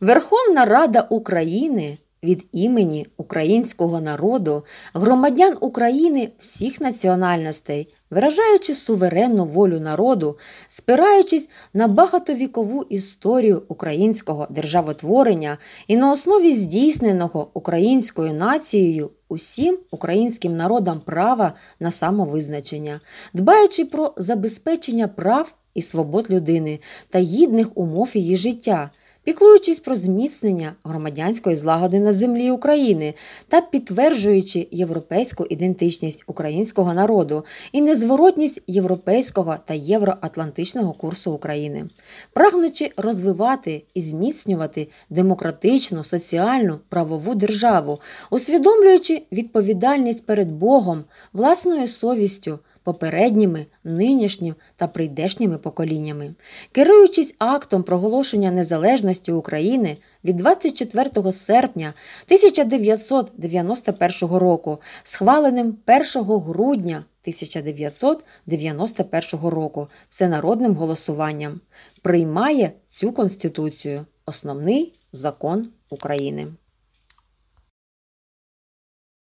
Верховна Рада України від імені українського народу, громадян України всіх національностей, виражаючи суверенну волю народу, спираючись на багатовікову історію українського державотворення і на основі здійсненого українською нацією. Усім українським народам права на самовизначення, дбаючи про забезпечення прав і свобод людини та гідних умов її життя піклуючись про зміцнення громадянської злагоди на землі України та підтверджуючи європейську ідентичність українського народу і незворотність європейського та євроатлантичного курсу України, прагнучи розвивати і зміцнювати демократичну, соціальну правову державу, усвідомлюючи відповідальність перед Богом, власною совістю попередніми, нинішнім та прийдешніми поколіннями. Керуючись актом проголошення незалежності України від 24 серпня 1991 року, схваленим 1 грудня. 1991 року всенародним голосуванням приймає цю конституцію, основний закон України.